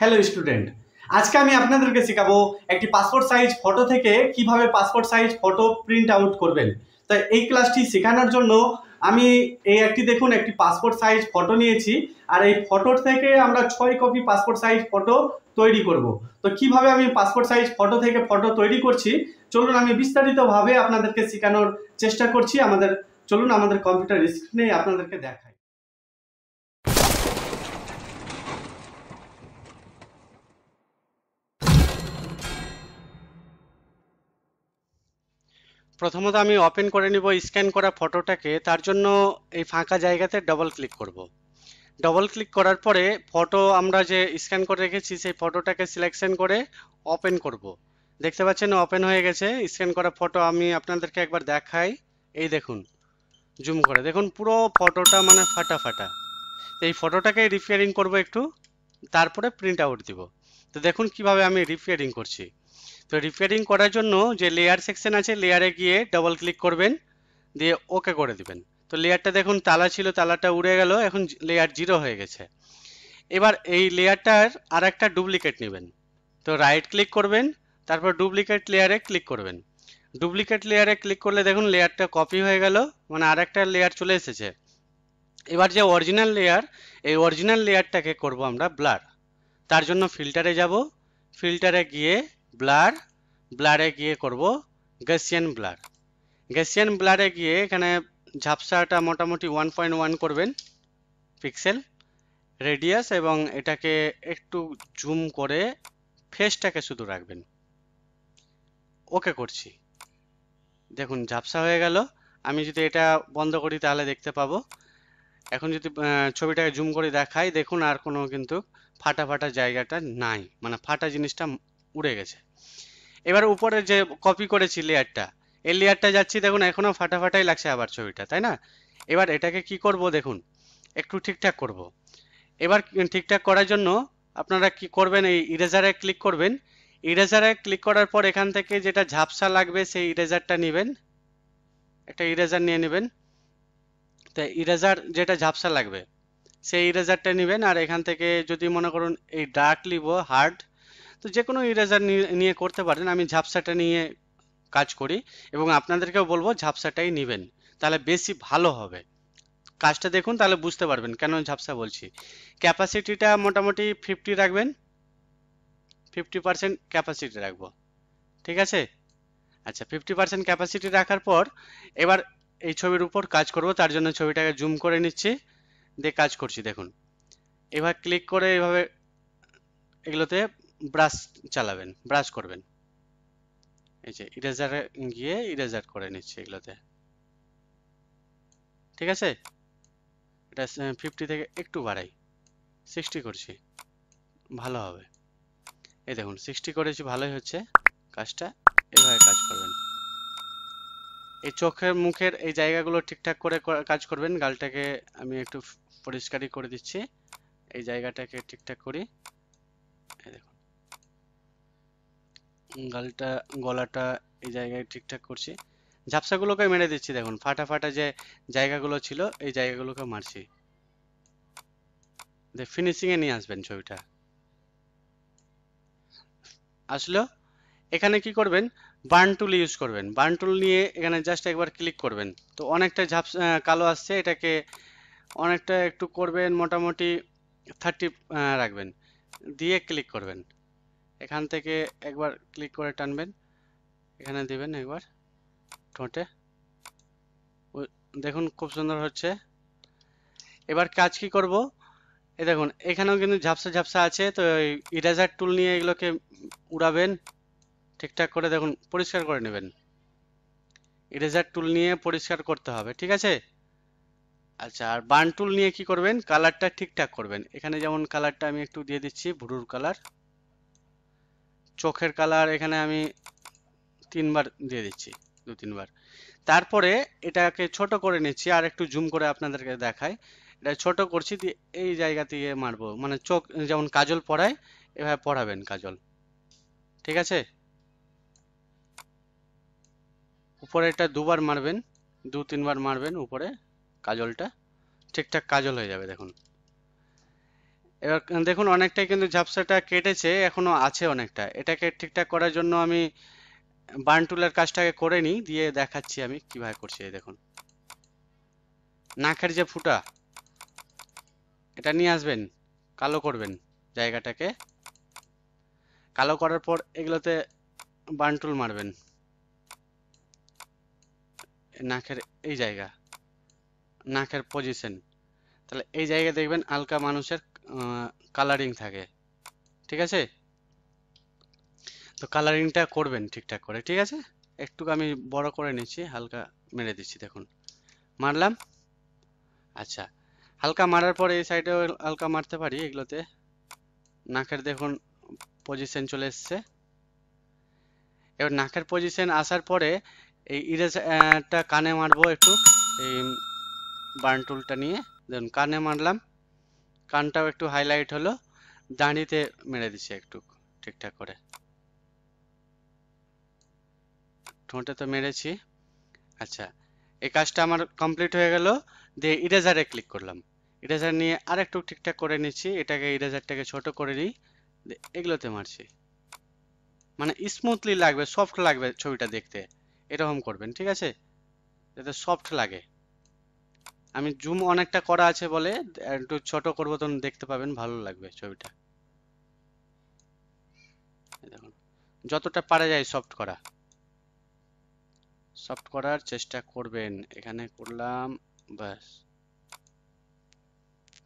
Hello student আজকে আমি আপনাদেরকে শেখাবো একটি পাসপোর্ট সাইজ ফটো থেকে কিভাবে passport size photo print out করবেন তাই এই ক্লাসটি শেখানোর জন্য আমি এই একটি দেখুন একটি পাসপোর্ট সাইজ ফটো নিয়েছি আর এই ফটোর থেকে আমরা ছয় কপি পাসপোর্ট সাইজ ফটো তৈরি করব তো কিভাবে আমি পাসপোর্ট সাইজ ফটো থেকে ফটো তৈরি করছি চলুন আমি বিস্তারিতভাবে আপনাদেরকে শেখানোর চেষ্টা করছি আমাদের চলুন আমাদের কম্পিউটার স্ক্রিনে আপনাদেরকে দেখাই প্রথমত আমি ওপেন করে নিব স্ক্যান করা ফটোটাকে তার জন্য এই ফাঁকা জায়গাতে ডবল ক্লিক করব। ডবল ক্লিক করার পরে ফটো আমরা যে স্ক্যান করে রেখেছি সেই ফটোটাকে সিলেকশন করে ওপেন করব। দেখতে পাচ্ছেন ওপেন হয়ে গেছে স্ক্যান করা ফটো আমি আপনাদেরকে একবার দেখাই এই দেখুন জুম করে দেখুন পুরো ফটোটা মানে ফাটা ফাটা এই ফটোটাকে রিপেয়ারিং করব একটু তারপরে প্রিন্ট আউট দিব তো দেখুন কিভাবে আমি রিপেয়ারিং করছি তো রিপেয়ারিং করার জন্য যে লেয়ার সেকশন আছে লেয়ারে গিয়ে ডবল ক্লিক করবেন দিয়ে ওকে করে দিবেন তো লেয়ারটা দেখুন তালা ছিল তালাটা উড়ে গেল এখন লেয়ার জিরো হয়ে গেছে এবার এই লেয়ারটার আর একটা ডুপ্লিকেট নেবেন তো রাইট ক্লিক করবেন তারপর ডুপ্লিকেট লেয়ারে ক্লিক করবেন ডুপ্লিকেট লেয়ারে ক্লিক করলে দেখুন লেয়ারটা কপি হয়ে গেল মানে আর একটা লেয়ার চলে এসেছে এবার যে অরিজিনাল লেয়ার এই অরিজিনাল লেয়ারটাকে করব আমরা ব্লার তার জন্য ফিল্টারে যাব ফিল্টারে গিয়ে ব্লার ব্লারে গিয়ে করব গ্যাসিয়ান ব্লার গ্যাসিয়ান ব্লারে গিয়ে এখানে ঝাপসাটা মোটামুটি ওয়ান পয়েন্ট ওয়ান করবেন পিক্সেল রেডিয়াস এবং এটাকে একটু জুম করে ফেসটাকে শুধু রাখবেন ওকে করছি দেখুন ঝাপসা হয়ে গেল আমি যদি এটা বন্ধ করি তাহলে দেখতে পাবো এখন যদি ছবিটাকে জুম করে দেখাই দেখুন আর কোনো কিন্তু ফাটা ফাটা জায়গাটা নাই মানে ফাটা জিনিসটা উড়ে গেছে এবার উপরে যে কপি করেছি লেয়ারটা এই লেয়ারটা যাচ্ছি দেখুন এখনও ফাটাফাটাই লাগছে আবার ছবিটা তাই না এবার এটাকে কি করব দেখুন একটু ঠিকঠাক করব। এবার ঠিকঠাক করার জন্য আপনারা কি করবেন এই ইরেজারে ক্লিক করবেন ইরেজারে ক্লিক করার পর এখান থেকে যেটা ঝাপসা লাগবে সেই ইরেজারটা নেবেন একটা ইরেজার নিয়ে নেবেন তো ইরেজার যেটা ঝাপসা লাগবে সেই ইরেজারটা নেবেন আর এখান থেকে যদি মনে করুন এই ডার্ক লিব হার্ড তো যে কোনো ইরেজার নিয়ে করতে পারেন আমি ঝাপসাটা নিয়ে কাজ করি এবং আপনাদেরকেও বলবো ঝাপসাটাই নেবেন তাহলে বেশি ভালো হবে কাজটা দেখুন তাহলে বুঝতে পারবেন কেন ঝাপসা বলছি ক্যাপাসিটিটা মোটামুটি ফিফটি রাখবেন ফিফটি পার্সেন্ট ক্যাপাসিটি রাখবো ঠিক আছে আচ্ছা ফিফটি পার্সেন্ট ক্যাপাসিটি রাখার পর এবার এই ছবির উপর কাজ করব তার জন্য ছবিটাকে জুম করে নিচ্ছি দিয়ে কাজ করছি দেখুন এবার ক্লিক করে এভাবে এগুলোতে ব্রাশ চালাবেন ব্রাশ করবেন এই যে ইরেজারে গিয়ে ইরেজার করে নিচ্ছে এগুলোতে ঠিক আছে এটা ফিফটি থেকে একটু বাড়াই সিক্সটি করছি ভালো হবে এই দেখুন সিক্সটি করেছি ভালোই হচ্ছে কাজটা এভাবে কাজ করবেন এই চোখের মুখের এই জায়গাগুলো ঠিকঠাক করে কাজ করবেন গালটাকে আমি একটু পরিষ্কারই করে দিচ্ছি এই জায়গাটাকে ঠিকঠাক করি গালটা গলাটা এই জায়গায় ঠিকঠাক করছি ঝাপসাগুলোকে মেরে দিচ্ছি দেখুন ফাটা ফাটা যে জায়গাগুলো ছিল এই জায়গাগুলোকে মারছি ফিনিশিংয়ে নিয়ে আসবেন ছবিটা আসলো এখানে কি করবেন বার্ন টুল ইউজ করবেন বার্ন টুল নিয়ে এখানে জাস্ট একবার ক্লিক করবেন তো অনেকটা ঝাপ কালো আসছে এটাকে অনেকটা একটু করবেন মোটামুটি থার্টি রাখবেন দিয়ে ক্লিক করবেন এখান থেকে একবার ক্লিক করে টানবেন এখানে দেবেন একবার ঠোঁটে দেখুন খুব সুন্দর হচ্ছে এবার কাজ কি করব এ দেখুন এখানেও কিন্তু ঝাপসা ঝাপসা আছে তো ইরেজার টুল নিয়ে এগুলোকে উড়াবেন ঠিকঠাক করে দেখুন পরিষ্কার করে নেবেন ইরেজার টুল নিয়ে পরিষ্কার করতে হবে ঠিক আছে আচ্ছা আর বার্ন টুল নিয়ে কি করবেন কালারটা ঠিকঠাক করবেন এখানে যেমন কালারটা আমি একটু দিয়ে দিচ্ছি ভুরুর কালার চোখের কালার এখানে আমি তিনবার দিয়ে দিচ্ছি দু তিনবার তারপরে এটাকে ছোট করে নিচ্ছি আর একটু জুম করে আপনাদেরকে দেখাই এটা ছোট করছি দিয়ে এই জায়গা দিয়ে মারবো মানে চোখ যেমন কাজল পড়ায় এভাবে পড়াবেন কাজল ঠিক আছে উপরে এটা দুবার মারবেন দু তিনবার মারবেন উপরে কাজলটা ঠিকঠাক কাজল হয়ে যাবে দেখুন এবার দেখুন অনেকটাই কিন্তু ঝাপসাটা কেটেছে এখনো আছে অনেকটা এটাকে ঠিকঠাক করার জন্য আমি বার্ন টুলের কাজটাকে করে নিই দিয়ে দেখাচ্ছি আমি কীভাবে করছি এই দেখুন নাকের যে ফুটা এটা নিয়ে আসবেন কালো করবেন জায়গাটাকে কালো করার পর এগুলোতে বার্ন টুল মারবেন নাকের এই জায়গা নাকের পজিশন তাহলে এই জায়গায় দেখবেন আলকা মানুষের কালারিং থাকে ঠিক আছে তো কালারিংটা করবেন ঠিকঠাক করে ঠিক আছে একটু আমি বড় করে নিচ্ছি হালকা মেরে দিচ্ছি দেখুন মারলাম আচ্ছা হালকা মারার পরে এই সাইডেও হালকা মারতে পারি এগুলোতে নাকের দেখুন পজিশন চলে এসছে এবার নাকের পজিশন আসার পরে এই ইরেজারটা কানে মারবো একটু এই বার্ন টুলটা নিয়ে দেখুন কানে মারলাম কানটাও একটু হাইলাইট হলো দাঁড়িতে মেরে দিছে একটু ঠিকঠাক করে ঠোঁটে তো মেরেছি আচ্ছা এই কাজটা আমার কমপ্লিট হয়ে গেল দিয়ে ইরেজারে ক্লিক করলাম ইরেজার নিয়ে আর একটু ঠিকঠাক করে নিচ্ছি এটাকে ইরেজারটাকে ছোট করে নিই এগুলোতে মারছি মানে স্মুথলি লাগবে সফট লাগবে ছবিটা দেখতে এরকম করবেন ঠিক আছে যাতে সফট লাগে আমি জুম অনেকটা করা আছে বলে একটু ছোট করবো তখন দেখতে পাবেন ভালো লাগবে ছবিটা দেখুন যতটা পারা যায় সফট করা সফট করার চেষ্টা করবেন এখানে করলাম ব্যাস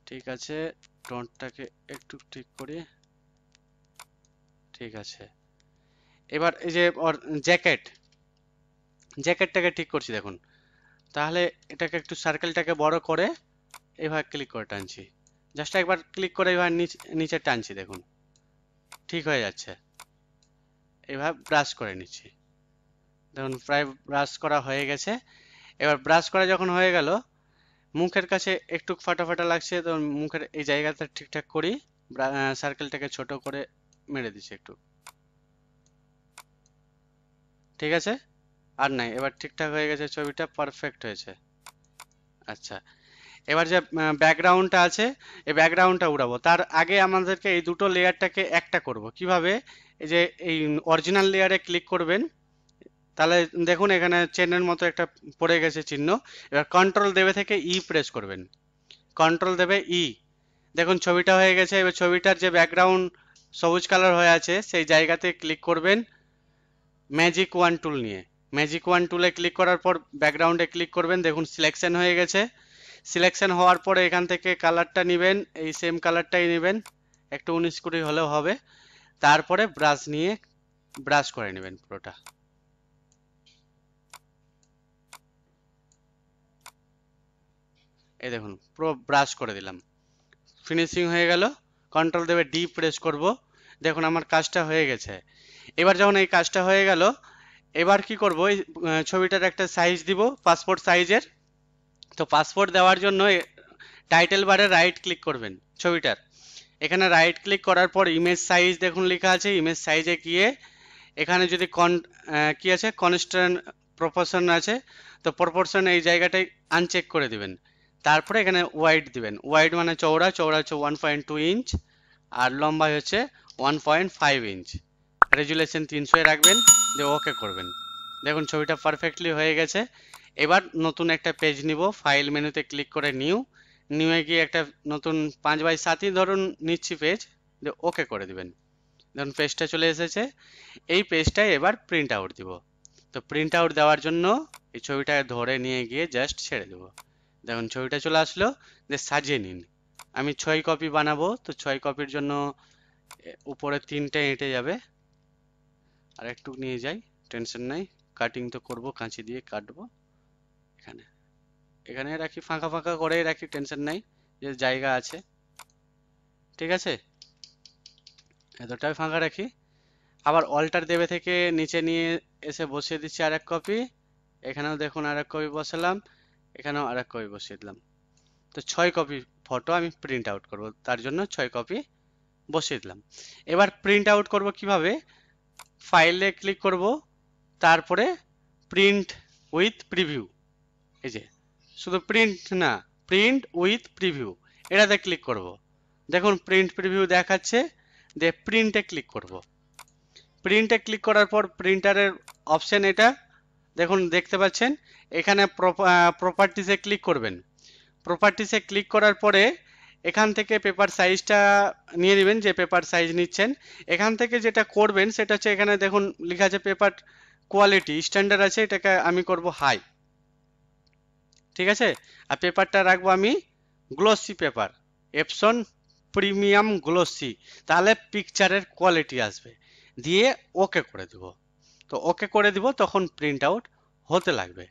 ঠিক আছে টনটাকে একটু ঠিক করি ঠিক আছে এবার এই যে জ্যাকেট জ্যাকেটটাকে ঠিক করছি দেখুন তাহলে এটাকে একটু সার্কেলটাকে বড় করে এভাবে ক্লিক করে টানছি জাস্ট একবার ক্লিক করে এভাবে নিচে টানছি দেখুন ঠিক হয়ে যাচ্ছে এভাবে ব্রাশ করে নিচ্ছি দেখুন প্রায় ব্রাশ করা হয়ে গেছে এবার ব্রাশ করা যখন হয়ে গেল মুখের কাছে একটু ফাটা ফাটা লাগছে তো মুখের এই জায়গাটা ঠিকঠাক করি সার্কেলটাকে ছোট করে মেরে দিচ্ছি একটু ঠিক আছে আর নাই এবার ঠিকঠাক হয়ে গেছে ছবিটা পারফেক্ট হয়েছে আচ্ছা এবার যে ব্যাকগ্রাউন্ডটা আছে এই ব্যাকগ্রাউন্ডটা উড়াবো তার আগে আমাদেরকে এই দুটো লেয়ারটাকে একটা করব কিভাবে এই যে এই অরিজিনাল লেয়ারে ক্লিক করবেন তাহলে দেখুন এখানে চেনের মতো একটা পড়ে গেছে চিহ্ন এবার কন্ট্রোল দেবে থেকে ই e প্রেস করবেন কন্ট্রোল দেবে ই e। দেখুন ছবিটা হয়ে গেছে এবার ছবিটার যে ব্যাকগ্রাউন্ড সবুজ কালার হয়ে আছে সেই জায়গাতে ক্লিক করবেন ম্যাজিক ওয়ান টুল নিয়ে ম্যাজিক ওয়ান টুলে ক্লিক করার পর ব্যাকগ্রাউন্ডে ক্লিক করবেন দেখুন সিলেকশন হয়ে গেছে সিলেকশন হওয়ার পরে এখান থেকে কালারটা নেবেন এই সেম কালারটাই নেবেন একটু উনিশ কুড়ি হলেও হবে তারপরে ব্রাশ নিয়ে ব্রাশ করে নেবেন পুরোটা এই দেখুন পুরো ব্রাশ করে দিলাম ফিনিশিং হয়ে গেল কন্ট্রোল দেবে ডি প্রেস করব দেখুন আমার কাজটা হয়ে গেছে এবার যখন এই কাজটা হয়ে গেল এবার কি করব এই ছবিটার একটা সাইজ দিব পাসপোর্ট সাইজের তো পাসপোর্ট দেওয়ার জন্য টাইটেল বারে রাইট ক্লিক করবেন ছবিটার এখানে রাইট ক্লিক করার পর ইমেজ সাইজ দেখুন লেখা আছে ইমেজ সাইজে গিয়ে এখানে যদি কন কি আছে কনস্ট্যান্ট প্রপোর্শন আছে তো প্রপোর্শন এই জায়গাটাই আনচেক করে দিবেন তারপরে এখানে ওয়াইড দিবেন ওয়াইড মানে চওড়া চওড়া হচ্ছে ওয়ান পয়েন্ট টু ইঞ্চ আর লম্বাই হচ্ছে one point five inch resolution তিনশোয় রাখবেন দিয়ে ওকে করবেন দেখুন ছবিটা পারফেক্টলি হয়ে গেছে এবার নতুন একটা পেজ নিব ফাইল মেনুতে ক্লিক করে নিউ নিউ গিয়ে একটা নতুন পাঁচ বাই সাতই ধরুন নিচ্ছি পেজ দিয়ে ওকে করে দিবেন ধরুন পেজটা চলে এসেছে এই পেজটায় এবার প্রিন্ট আউট দিব তো প্রিন্ট আউট দেওয়ার জন্য এই ছবিটা ধরে নিয়ে গিয়ে জাস্ট ছেড়ে দেবো দেখুন ছবিটা চলে আসলো যে সাজিয়ে নিন আমি ছয় কপি বানাবো তো ছয় কপির জন্য উপরে তিনটে এঁটে যাবে আর একটু নিয়ে যাই টেনশন নাই কাটিং তো করব কাঁচি দিয়ে কাটবো এখানে এখানে রাখি ফাঁকা ফাঁকা করে রাখি টেনশন নাই যে জায়গা আছে ঠিক আছে এতটাই ফাঁকা রাখি আবার অল্টার দেবে থেকে নিচে নিয়ে এসে বসিয়ে দিচ্ছি আর এক কপি এখানেও দেখুন আর এক কপি বসালাম এখানেও আর এক কপি বসিয়ে দিলাম তো ছয় কপি ফটো আমি প্রিন্ট আউট করব তার জন্য ছয় কপি বসিয়ে দিলাম এবার প্রিন্ট আউট করব কিভাবে ফাইলে ক্লিক করব তারপরে প্রিন্ট উইথ প্রিভিউ এই যে শুধু প্রিন্ট না প্রিন্ট উইথ প্রিভিউ এটাতে ক্লিক করব দেখুন প্রিন্ট প্রিভিউ দেখাচ্ছে দে প্রিন্টে ক্লিক করব প্রিন্টে ক্লিক করার পর প্রিন্টারের অপশান এটা দেখুন দেখতে পাচ্ছেন এখানে প্রপার্টিসে ক্লিক করবেন প্রপার্টিসে ক্লিক করার পরে এখান থেকে পেপার সাইজটা নিয়ে নেবেন যে পেপার সাইজ নিচ্ছেন এখান থেকে যেটা করবেন সেটা হচ্ছে এখানে দেখুন লেখা আছে পেপার কোয়ালিটি স্ট্যান্ডার্ড আছে এটাকে আমি করব হাই ঠিক আছে আর পেপারটা রাখবো আমি glossy paper Epson premium glossy তাহলে পিকচারের কোয়ালিটি আসবে দিয়ে ওকে করে দেব তো ওকে করে দিব তখন প্রিন্ট আউট হতে লাগবে